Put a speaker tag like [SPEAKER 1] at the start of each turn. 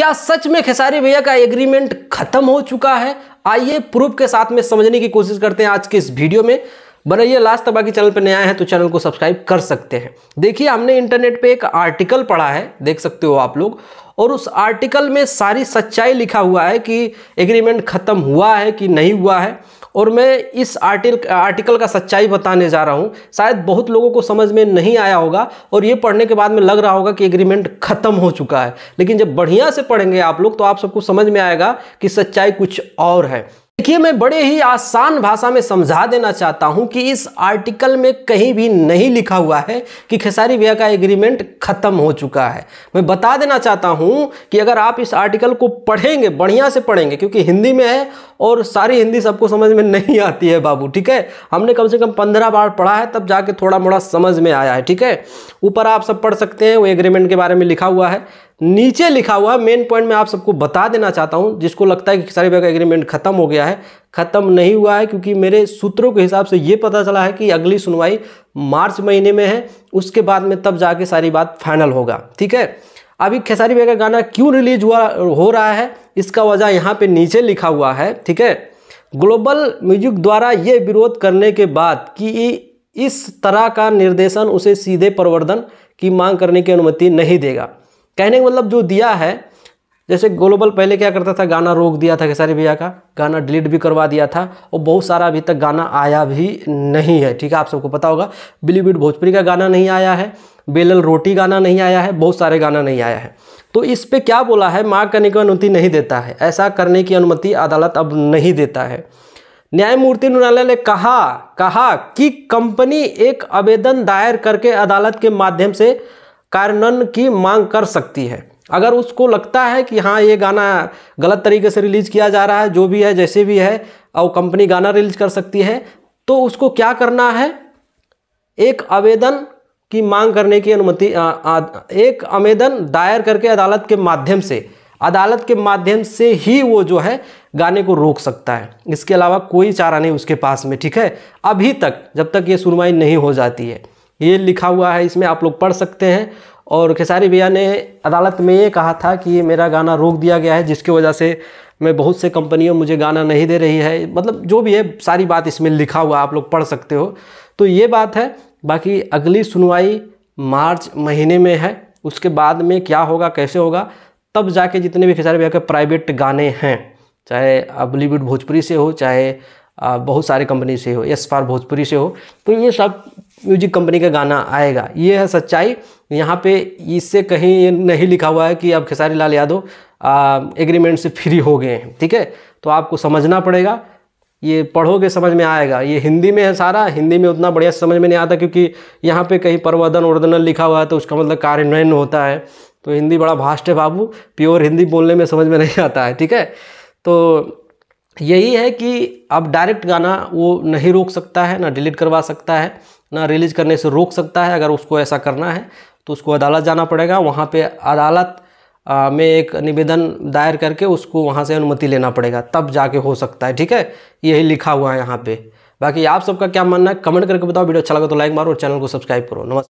[SPEAKER 1] क्या सच में खेसारी भैया का एग्रीमेंट खत्म हो चुका है आइए प्रूफ के साथ में समझने की कोशिश करते हैं आज के इस वीडियो में बनाइए लास्ट तब बाकी चैनल पर नया है तो चैनल को सब्सक्राइब कर सकते हैं देखिए हमने इंटरनेट पे एक आर्टिकल पढ़ा है देख सकते हो आप लोग और उस आर्टिकल में सारी सच्चाई लिखा हुआ है कि एग्रीमेंट खत्म हुआ है कि नहीं हुआ है और मैं इस आर्टिकल आर्टिकल का सच्चाई बताने जा रहा हूँ शायद बहुत लोगों को समझ में नहीं आया होगा और ये पढ़ने के बाद में लग रहा होगा कि एग्रीमेंट ख़त्म हो चुका है लेकिन जब बढ़िया से पढ़ेंगे आप लोग तो आप सबको समझ में आएगा कि सच्चाई कुछ और है देखिए मैं बड़े ही आसान भाषा में समझा देना चाहता हूं कि इस आर्टिकल में कहीं भी नहीं लिखा हुआ है कि खेसारी भैया का एग्रीमेंट खत्म हो चुका है मैं बता देना चाहता हूं कि अगर आप इस आर्टिकल को पढ़ेंगे बढ़िया से पढ़ेंगे क्योंकि हिंदी में है और सारी हिंदी सबको समझ में नहीं आती है बाबू ठीक है हमने कम से कम पंद्रह बार पढ़ा है तब जाके थोड़ा मोड़ा समझ में आया है ठीक है ऊपर आप सब पढ़ सकते हैं वो एग्रीमेंट के बारे में लिखा हुआ है नीचे लिखा हुआ मेन पॉइंट में आप सबको बता देना चाहता हूं जिसको लगता है कि भाई का एग्रीमेंट खत्म हो गया है खत्म नहीं हुआ है क्योंकि मेरे सूत्रों के हिसाब से ये पता चला है कि अगली सुनवाई मार्च महीने में है उसके बाद में तब जाके सारी बात फाइनल होगा ठीक है अभी खेसारी भाई का गाना क्यों रिलीज हुआ हो रहा है इसका वजह यहाँ पर नीचे लिखा हुआ है ठीक है ग्लोबल म्यूजिक द्वारा ये विरोध करने के बाद कि इस तरह का निर्देशन उसे सीधे प्रवर्धन की मांग करने की अनुमति नहीं देगा कहने का मतलब जो दिया है जैसे ग्लोबल पहले क्या करता था गाना रोक दिया था खेसारी भैया का गाना डिलीट भी करवा दिया था और बहुत सारा अभी तक गाना आया भी नहीं है ठीक है आप सबको पता होगा बिलीबिट भोजपुरी का गाना नहीं आया है बेलल रोटी गाना नहीं आया है बहुत सारे गाना नहीं आया है तो इस पर क्या बोला है माँ करने की अनुमति नहीं देता है ऐसा करने की अनुमति अदालत अब नहीं देता है न्यायमूर्ति न्यायालय ने कहा कहा कि कंपनी एक आवेदन दायर करके अदालत के माध्यम से कार्यान्वयन की मांग कर सकती है अगर उसको लगता है कि हाँ ये गाना गलत तरीके से रिलीज़ किया जा रहा है जो भी है जैसे भी है और कंपनी गाना रिलीज कर सकती है तो उसको क्या करना है एक आवेदन की मांग करने की अनुमति एक आवेदन दायर करके अदालत के माध्यम से अदालत के माध्यम से ही वो जो है गाने को रोक सकता है इसके अलावा कोई चारा नहीं उसके पास में ठीक है अभी तक जब तक ये सुनवाई नहीं हो जाती है ये लिखा हुआ है इसमें आप लोग पढ़ सकते हैं और खेसारी भैया ने अदालत में ये कहा था कि ये मेरा गाना रोक दिया गया है जिसकी वजह से मैं बहुत से कंपनियों मुझे गाना नहीं दे रही है मतलब जो भी है सारी बात इसमें लिखा हुआ आप लोग पढ़ सकते हो तो ये बात है बाकी अगली सुनवाई मार्च महीने में है उसके बाद में क्या होगा कैसे होगा तब जाके जितने भी खेसारी भैया के प्राइवेट गाने हैं चाहे बॉलीवुड भोजपुरी से हो चाहे बहुत सारे कंपनी से हो एस फार भोजपुरी से हो तो ये सब म्यूजिक कंपनी का गाना आएगा ये है सच्चाई यहाँ पे इससे कहीं ये नहीं लिखा हुआ है कि अब खेसारी लाल यादव एग्रीमेंट से फ्री हो गए हैं ठीक है तो आपको समझना पड़ेगा ये पढ़ोगे समझ में आएगा ये हिंदी में है सारा हिंदी में उतना बढ़िया समझ में नहीं आता क्योंकि यहाँ पे कहीं प्रवर्धन वर्दनल लिखा हुआ है तो उसका मतलब कार्यान्वयन होता है तो हिंदी बड़ा भाष्ट है बाबू प्योर हिंदी बोलने में समझ में नहीं आता है ठीक है तो यही है कि अब डायरेक्ट गाना वो नहीं रोक सकता है ना डिलीट करवा सकता है ना रिलीज करने से रोक सकता है अगर उसको ऐसा करना है तो उसको अदालत जाना पड़ेगा वहाँ पे अदालत में एक निवेदन दायर करके उसको वहाँ से अनुमति लेना पड़ेगा तब जाके हो सकता है ठीक है यही लिखा हुआ है यहाँ पर बाकी आप सबका क्या मानना है कमेंट करके बताओ वीडियो अच्छा लगा तो लाइक मारो और चैनल को सब्सक्राइब करो नमस्कार